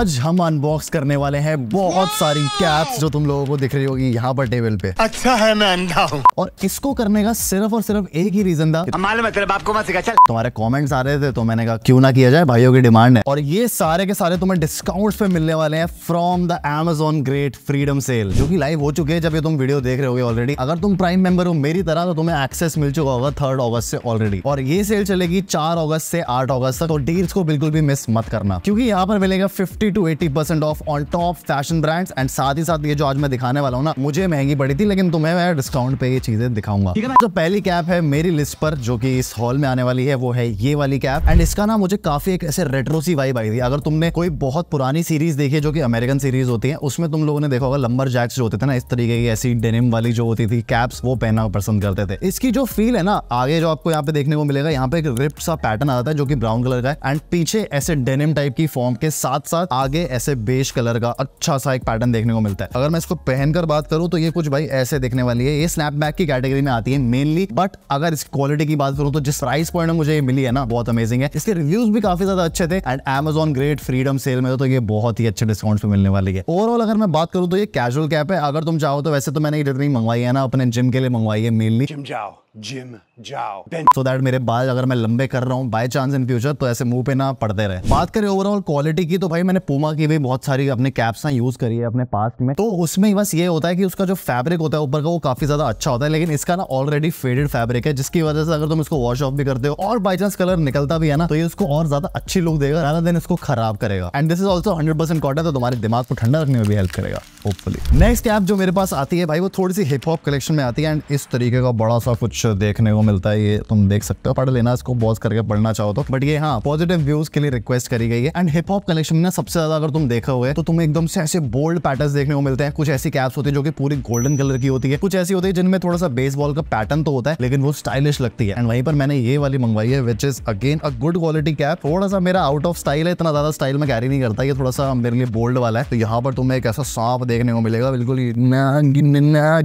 आज हम अनबॉक्स करने वाले हैं बहुत सारी कैप्स जो तुम लोगों को दिख रही होगी यहाँ पर टेबल पे अच्छा है मैं अंधा हूँ और इसको करने का सिर्फ और सिर्फ एक ही रीजन था मालूम है तेरे बाप को मत सिखा चल तुम्हारे कमेंट्स आ रहे थे तो मैंने कहा क्यों ना किया जाए भाइयों की डिमांड है और ये सारे के सारे तुम्हें डिस्काउंट पे मिलने वाले हैं from the Amazon great freedom sale जो की लाइव हो चुके हैं जब ये तुम वीडियो देख रहे हो ऑलरेडी अगर तुम प्राइम मेंबर हो मेरी तरह तो तुम्हें एक्सेस मिल चुका होगा थर्ड ऑगस्ट से ऑलरेडी और ये सेल चलेगी चार अगस्त से आठ अगस्त तक तो डेट्स को बिल्कुल भी मिस मत करना क्योंकि यहाँ पर मिलेगा fifty sixty to eighty percent off on top fashion brands and साथ ही साथ ये जो आज मैं दिखाने वाला हूँ ना मुझे महंगी पड़ी थी लेकिन तुम्हें मैं डिस्काउंट पे ये चीजें दिखाऊंगा ठीक है जो पहली कैप है मेरी लिस्ट पर जो कि इस हॉल में आने वाली है वो है ये वाली कैप एंड इसका ना मुझे काफी एक ऐसे रेट्रोसी वाइब आई थी अगर तुमने कोई बहुत पुरानी सीरीज देखी है जो की अमेरिकन सीरीज होती है उसमें तुम लोगों ने देखा होगा लंबर जैक्स जो होते थे ना इस तरीके की ऐसी डेनिम वाली जो होती थी कैप्स वो पहनना पसंद करते थे इसकी जो फील है ना आगे जो आपको यहाँ पे देखने को मिलेगा यहाँ पे एक रिप सा पैटर्न आता है जो कि ब्राउन कलर का है एंड पीछे ऐसे डेनिम टाइप की फॉर्म के साथ साथ आगे ऐसे बेश कलर का अच्छा सा एक पैटर्न देखने को मिलता है अगर मैं इसको पहनकर बात करूं तो ये कुछ भाई ऐसे देखने वाली है ये स्नैपबैक की कैटेगरी में आती है मेनली बट अगर इसकी क्वालिटी की बात करूं तो जिस प्राइस पॉइंट में मुझे ये मिली है ना बहुत अमेजिंग है इसके रिव्यूज भी काफी ज्यादा अच्छे थे and Amazon great freedom sale में तो ये बहुत ही अच्छे डिस्काउंट पे मिलने वाली है ओवरऑल अगर मैं बात करूँ तो ये कैजुअल कैप है अगर तुम चाहो तो वैसे तो मैंने ये जितनी मंगवाई है ना अपने जिम के लिए मंगवाई है मेनली जिम जाओ जिम जाओ सो दैट so मेरे बाल अगर मैं लंबे कर रहा हूँ बाय चांस इन फ्यूचर तो ऐसे मुंह पे ना पड़ते रहे बात करें ओवरऑल क्वालिटी की तो भाई मैंने पुमा की भी बहुत सारी अपने कैप्स ना यूज करी है अपने पास्ट में तो उसमें बस ये होता है कि उसका जो फैब्रिक होता है ऊपर का वो काफी ज्यादा अच्छा होता है लेकिन इसका ना ऑलरेडी फेडेड फैब्रिक है जिसकी वजह से अगर तुम इसको वॉश ऑफ भी करते हो और बाई चांस कलर निकलता भी है ना तो ये उसको और ज्यादा अच्छी लुक देगा ज्यादा देन इसको खराब करेगा and this is also hundred percent cotton तो तुम्हारे दिमाग को ठंडा रखने में भी हेल्प करेगा होपफुली नेक्स्ट कैप जो मेरे पास आती है भाई वो थोड़ी सी हिप हॉप कलेक्शन में आती है एंड इस तरीके का बड़ा सा कुछ कुछ देखने को मिलता है ये तुम देख सकते हो पढ़ लेना इसको पॉज करके पढ़ना चाहो तो बट ये हाँ पॉजिटिव व्यूज के लिए रिक्वेस्ट करी गई है एंड हिप हॉप कलेक्शन में सबसे ज्यादा अगर तुम देखा हुए तो तुम्हें एकदम से ऐसे बोल्ड पैटर्न देखने को मिलते हैं कुछ ऐसी कैप्स होती है जो कि पूरी गोल्डन कलर की होती है कुछ ऐसी होती है जिनमें थोड़ा सा बेसबॉल का पैटर्न तो होता है लेकिन वो स्टाइलिश लगती है एंड वहीं पर मैंने ये वाली मंगवाई है which is again a good quality cap थोड़ा सा मेरा आउट ऑफ स्टाइल है इतना ज्यादा स्टाइल में कैरी नहीं करता ये थोड़ा सा मेरे लिए बोल्ड वाला है तो यहाँ पर तुम्हें एक ऐसा सांप देखने को मिलेगा बिल्कुल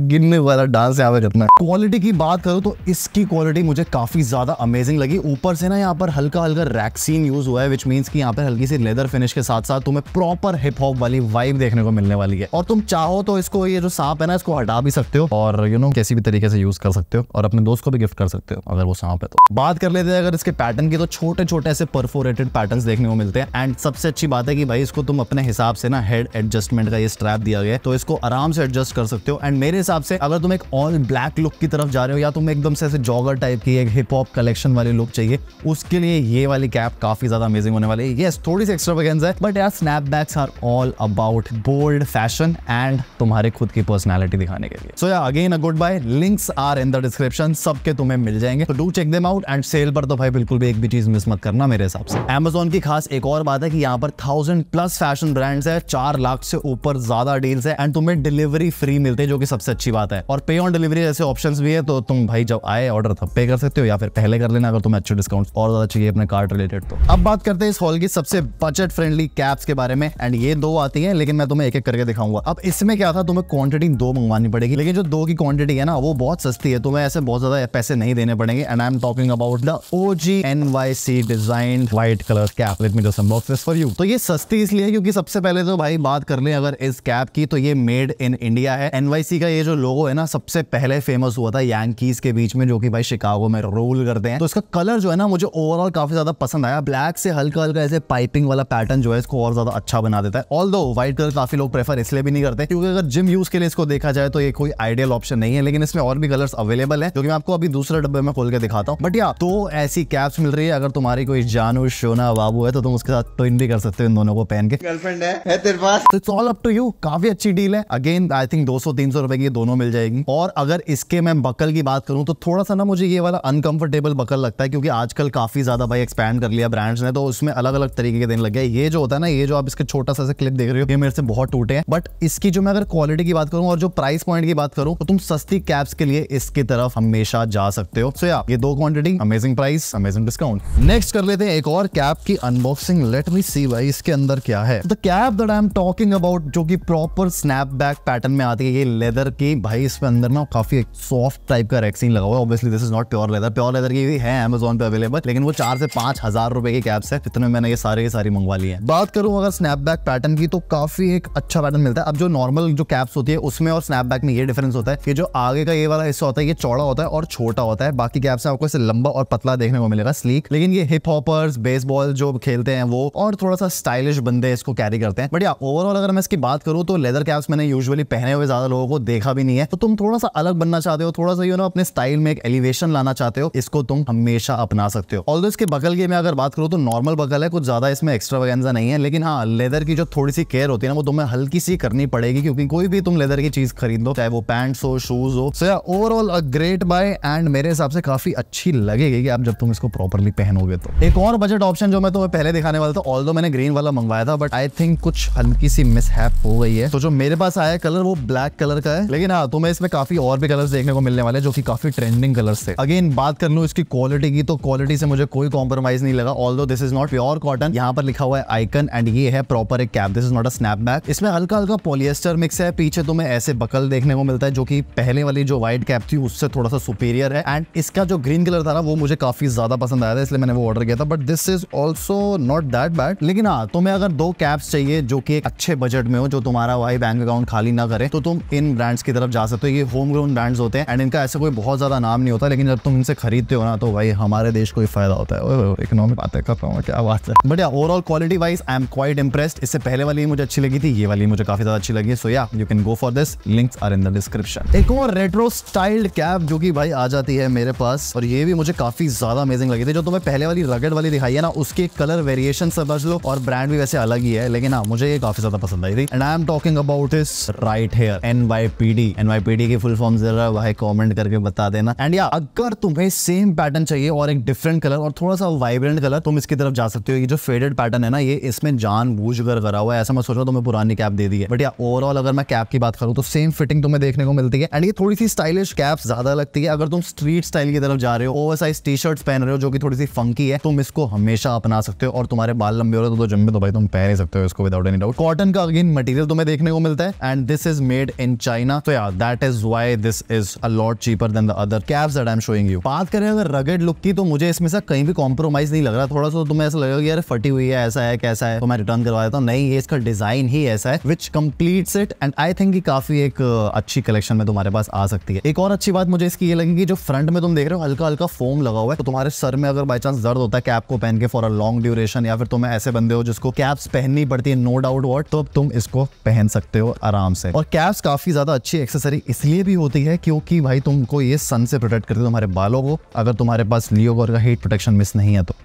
गिनने वाला डांस यहाँ पर क्वालिटी की बात करो तो इसकी क्वालिटी मुझे काफ़ी ज़्यादा अमेजिंग लगी ऊपर से ना यहाँ पर हल्का हल्का रैक्सीन यूज़ हुआ है विच मीन्स कि यहाँ पर हल्की सी लेदर फिनिश के साथ साथ तुम्हें प्रॉपर हिप हॉप वाली वाइब देखने को मिलने वाली है और तुम चाहो तो इसको ये जो सांप है ना इसको हटा भी सकते हो और यू you नो know, किसी भी तरीके से यूज़ कर सकते हो और अपने दोस्त को भी गिफ्ट कर सकते हो अगर वो सांप है तो बात कर लेते हैं अगर इसके पैटर्न की तो छोटे छोटे ऐसे परफोरेटेड पैटर्न देखने को मिलते हैं एंड सबसे अच्छी बात है कि भाई इसको तुम अपने हिसाब से ना हेड एडजस्टमेंट का ये स्ट्रैप दिया गया तो इसको आराम से एडजस्ट कर सकते हो एंड मेरे हिसाब से अगर तुम एक ऑल ब्लैक लुक की तरफ जा रहे हो या तुम एकदम से ऐसे जॉगर टाइप की एक हिप हॉप कलेक्शन वाले लुक चाहिए उसके लिए ये वाली कैप काफी ज्यादा अमेजिंग होने वाली है यस थोड़ी सी एक्स्ट्रावेगेंस है बट यार snapbacks are all about bold fashion and तुम्हारे खुद की पर्सनैलिटी दिखाने के लिए so yeah again a good buy links are in the description सबके तुम्हें मिल जाएंगे तो do check them out and sale पर तो भाई बिल्कुल भी एक भी चीज मिस मत करना मेरे हिसाब से एमेजोन की खास एक और बात है कि यहाँ पर थाउजेंड प्लस फैशन ब्रांड है चार लाख से ऊपर ज्यादा डील्स है एंड तुम्हें डिलीवरी फ्री मिलते हैं जो कि सबसे अच्छी बात है और पे ऑन डिलीवरी जैसे ऑप्शन भी है तो तुम भाई भाई जब आए ऑर्डर तब पे कर सकते हो या फिर पहले कर लेना अगर तुम्हें अच्छे डिस्काउंट और ज्यादा चाहिए अपने कार्ड रिलेटेड तो अब बात करते हैं इस हॉल की सबसे बजट फ्रेंडली कैब्स के बारे में एंड ये दो आती है लेकिन मैं तुम्हें एक एक करके दिखाऊंगा अब इसमें क्या था तुम्हें क्वांटिटी दो मंगवानी पड़ेगी लेकिन जो दो की क्वांटिटी है ना वो बहुत सस्ती है तुम्हें ऐसे बहुत ज्यादा पैसे नहीं देने पड़ेंगे and I am talking about the O G N Y C design white colour cap let me just unbox for you तो ये सस्ती इसलिए क्योंकि सबसे पहले तो भाई बात कर ले अगर इस कैप की तो ये मेड इन इंडिया है एनवाईसी का ये जो लोगो है ना सबसे पहले फेमस हुआ था यांकीज के बीच में जो कि भाई शिकागो में रोल करते हैं तो इसका कलर जो है ना मुझे ओवरऑल काफी ज्यादा पसंद आया ब्लैक से हल्का हल्का ऐसे पाइपिंग वाला पैटर्न जो है इसको और ज्यादा अच्छा बना देता है ऑल दो व्हाइट कलर काफी लोग प्रेफर इसलिए भी नहीं करते क्योंकि अगर जिम यूज के लिए इसको देखा जाए तो ये कोई आइडियल ऑप्शन नहीं है लेकिन इसमें और भी कलर अवेलेबल है जो कि मैं आपको अभी दूसरे डब्बे में खोल के दिखाता हूँ बट या तो ऐसी कैप्स मिल रही है अगर तुम्हारी कोई जानू शोना बाबू है तो तुम उसके साथ ट्विन भी कर सकते हो इन दोनों को पहन के गर्लफ्रेंड है, तेरे पास it's all up to you काफी अच्छी डील है अगेन आई थिंक तीन सौ रुपए की दोनों मिल जाएगी और अगर इसके मैं बकल की बात करूं तो थोड़ा सा ना मुझे ये वाला अनकंफर्टेबल बकल लगता है क्योंकि आजकल काफ़ी ज़्यादा भाई एक्सपैंड कर लिया ब्रांड्स ने तो उसमें अलग अलग तरीके के देने लग गए ये जो होता है ना ये जो आप इसके छोटा सा क्लिप देख रहे हो ये मेरे से बहुत टूटे हैं बट इसकी जो मैं अगर क्वालिटी की बात करूँ और जो प्राइस पॉइंट की बात करूँ तो तुम सस्ती कैब्स के लिए इसकी तरफ हमेशा जा सकते हो सो ये दो quantity amazing price amazing discount next कर लेते हैं एक और कैब की अनबॉक्सिंग लेट मी सी भाई इसके अंदर क्या है the cap that I am talking about जो की प्रॉपर स्नैप पैटर्न में आती है ये लेदर की भाई इसमें अंदर ना काफी सॉफ्ट टाइप का रेक्सी सीन लगा हुआ obviously this is not pure leather pure leather की भी है अमेजोन पे अवेलेबल लेकिन वो चार से पांच हजार रुपए की कैप्स है इतने मैंने ये सारे ये सारी मंगवा ली है बात करूं अगर स्नैपबैक पैटर्न की तो काफी एक अच्छा पैटर्न मिलता है अब जो नॉर्मल जो कैप्स होती है उसमें और स्नैपबैक में ये डिफरेंस होता है कि जो आगे का ये वाला हिस्सा होता है ये चौड़ा होता है और छोटा होता है बाकी कैप्स में आपको इसे लंबा और पतला देखने को मिलेगा स्लीक लेकिन ये हिप हॉपर्स बेसबॉल जो खेलते हैं वो और थोड़ा सा स्टाइलिश बंदे इसको कैरी करते हैं बट या ओवरऑल अगर मैं इसकी बात करूँ तो लेदर कैप्स मैंने यूजली पहने हुए ज्यादा लोगों को देखा भी नहीं है तो तुम थोड़ा सा अलग बनना चाहते हो थोड़ा सा यू नो अपने स्टाइल में एक एलिवेशन लाना चाहते हो इसको तुम हमेशा अपना सकते हो ऑल इसके बगल की मैं अगर बात करूँ तो नॉर्मल बगल है कुछ ज्यादा इसमें एक्स्ट्रा नहीं है लेकिन हाँ लेदर की जो थोड़ी सी केयर होती है ना वो तुम्हें हल्की सी करनी पड़ेगी क्योंकि कोई भी तुम लेदर की चीज खरीद चाहे वो पैंट्स हो शूज हो so ya overall a great buy and मेरे हिसाब से काफी अच्छी लगेगी कि आप जब तुम इसको प्रॉपरली पहनोगे तो एक और बजट ऑप्शन जो मैं तुम्हें पहले दिखाने वाला था ऑल मैंने ग्रीन वाला मंगवाया था बट आई थिंक कुछ हल्की सी मिसहैप हो गई है तो जो मेरे पास आया कलर वो ब्लैक कलर का है लेकिन हाँ तुम्हें इसमें काफी और भी कलर देखने को मिलने वाले जो की काफी काफी ट्रेंडिंग कलर्स थे अगेन बात कर लू इसकी क्वालिटी की तो क्वालिटी से मुझे कोई कॉम्प्रोमाइज नहीं लगा all this is not pure cotton यहाँ पर लिखा हुआ है आइकन एंड ये है प्रॉपर एक cap this is not a snapback इसमें हल्का हल्का पॉलिएस्टर मिक्स है पीछे तुम्हें ऐसे बकल देखने को मिलता है जो की पहले वाली जो व्हाइट कैप थी उससे थोड़ा सा सुपीरियर है एंड इसका जो ग्रीन कलर था ना वो मुझे काफी ज्यादा पसंद आया था इसलिए मैंने वो ऑर्डर किया था but this is also not that bad लेकिन हाँ तुम्हें अगर दो कैप्स चाहिए जो कि अच्छे बजट में हो जो तुम्हारा वाई बैंक अकाउंट खाली ना करे तो तुम इन ब्रांड्स की तरफ जा सकते हो ये होम ग्रोन ब्रांड्स होते हैं एंड इनका ऐसा कोई बहुत बहुत ज़्यादा नाम नहीं होता लेकिन जब तुम इनसे खरीदते हो ना तो भाई हमारे देश को ही फायदा होता है इकोनॉमिक बातें कर रहा हूँ क्या बात है but ya overall quality wise I am quite impressed इससे पहले वाली मुझे अच्छी लगी थी ये वाली मुझे काफी ज़्यादा अच्छी लगी so ya you can go for this links are in the description एक और रेट्रो स्टाइल्ड कैब जो कि भाई आ जाती है मेरे पास और ये भी मुझे काफी ज़्यादा अमेजिंग लगी थी जो तुम्हें पहले वाली रगड़ वाली दिखाई है ना उसके कलर वेरिएशन समझ लो और ब्रांड भी वैसे अलग ही है लेकिन हाँ मुझे ये काफी ज्यादा पसंद आई थी and I am talking about this right here N Y P D N Y P D की फुल फॉर्म जरा भाई कॉमेंट करके बता बता देना एंड या अगर तुम्हें सेम पैटर्न चाहिए और एक डिफरेंट कलर और थोड़ा सा वाइब्रेंट कलर तुम इसकी तरफ जा सकते हो ये जो फेडेड पैटर्न है ना ये इसमें जान बूझ कर करा हुआ है ऐसा मैं सोच रहा हूँ तुम्हें पुरानी कैप दे दी है बट या ओवरऑल अगर मैं कैप की बात करूँ तो सेम फिटिंग तुम्हें देखने को मिलती है एंड ये थोड़ी सी स्टाइलिश कैप ज्यादा लगती है अगर तुम स्ट्रीट स्टाइल की तरफ जा रहे हो ओवर साइज टी शर्ट पहन रहे हो जो कि थोड़ी सी फंकी है तुम इसको हमेशा अपना सकते हो और तुम्हारे बाल लंबे हो रहे तो जिम तो भाई तुम पहन सकते हो इसको विदाउट एनी डाउट कॉटन का अगेन मटेरियल तुम्हें देखने को मिलता है and this is made in China तो यार that is why this is a lot cheaper than the other caps that I am showing you बात करें अगर रगेड लुक की तो मुझे इसमें से कहीं भी कॉम्प्रोमाइज नहीं लग रहा थोड़ा सा तो तुम्हें ऐसा लगेगा यार फटी हुई है ऐसा है कैसा है तो मैं रिटर्न करवा देता हूँ नहीं ये इसका डिजाइन ही ऐसा है which complete it and I think काफी एक uh, अच्छी कलेक्शन में तुम्हारे पास आ सकती है एक और अच्छी बात मुझे इसकी ये लगेगी जो फ्रंट में तुम देख रहे हो हल्का हल्का फोम लगा हुआ है तो तुम्हारे सर में अगर बाई चांस दर्द होता है कैप को पहन के फॉर अ लॉन्ग ड्यूरेशन या फिर तुम्हें ऐसे बंदे हो जिसको कैप्स पहननी पड़ती है नो डाउट वॉट तो तुम इसको पहन सकते हो आराम से और कैप्स काफी ज्यादा अच्छी एक्सेसरी इसलिए भी होती है क्योंकि भाई तुमको ये सन से प्रोटेक्ट करते हो तुम्हारे बालों को अगर तुम्हारे पास लियोगोर का हीट प्रोटेक्शन मिस नहीं है तो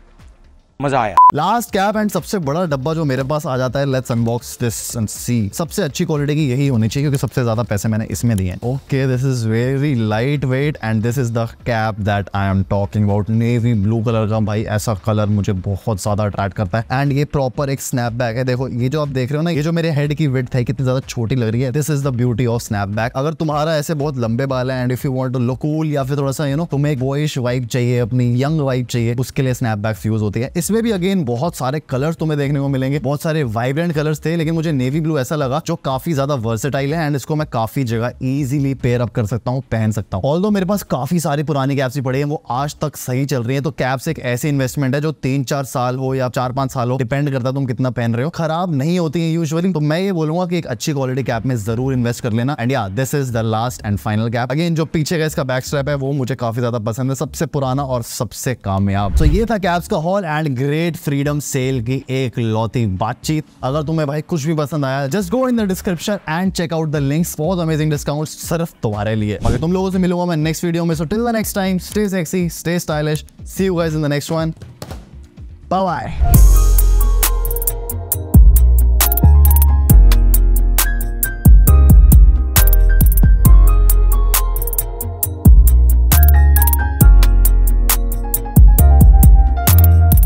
मजा आया लास्ट कैप एंड सबसे बड़ा डब्बा जो मेरे पास आ जाता है let's unbox this and see सबसे अच्छी क्वालिटी की यही होनी चाहिए क्योंकि सबसे ज्यादा पैसे मैंने इसमें दिए हैं okay this is very light weight and this is the cap that I am talking about navy blue colour का भाई ऐसा कलर मुझे बहुत ज्यादा अट्रैक्ट करता है एंड ये प्रॉपर एक स्नैप बैग है देखो ये जो आप देख रहे हो ना ये जो मेरे हेड की विथ है कितनी ज्यादा छोटी लग रही है this is the beauty of snapback अगर तुम्हारा ऐसे बहुत लंबे बाल है and if you want to look या फिर थोड़ा सा यू नो तुम्हें एक बॉइश वाइब चाहिए अपनी यंग वाइब चाहिए उसके लिए स्नैप बैक यूज होती है इस इसमें भी अगेन बहुत सारे कलर्स तुम्हें देखने को मिलेंगे बहुत सारे वाइब्रेंट कलर्स थे लेकिन मुझे नेवी ब्लू ऐसा लगा जो काफी ज्यादा वर्सेटाइल है एंड इसको मैं काफी जगह इजिली पेयर अप कर सकता हूँ पहन सकता हूँ ऑल मेरे पास काफी सारी पुरानी कैब्स भी पड़ी है वो आज तक सही चल रही है तो कैब्स एक ऐसे इन्वेस्टमेंट है जो तीन चार साल हो या चार पांच साल हो डिपेंड करता तुम कितना पहन रहे हो खराब नहीं होती है यूजली तो मैं ये बोलूंगा कि एक अच्छी क्वालिटी कैप में जरूर इन्वेस्ट कर लेना and ya this is the last and final cap again जो पीछे का इसका बैक स्ट्रैप है वो मुझे काफी ज्यादा पसंद है सबसे पुराना और सबसे कामयाब तो so, ये था कैप्स का haul and great freedom sale की एक लौती बातचीत अगर तुम्हें भाई कुछ भी पसंद आया just go in the description and check out the links बहुत अमेजिंग डिस्काउंट सिर्फ तुम्हारे लिए बाकी तुम लोगों से मिलूंगा मैं नेक्स्ट वीडियो में so till the next time stay sexy stay stylish see you guys in the next one bye bye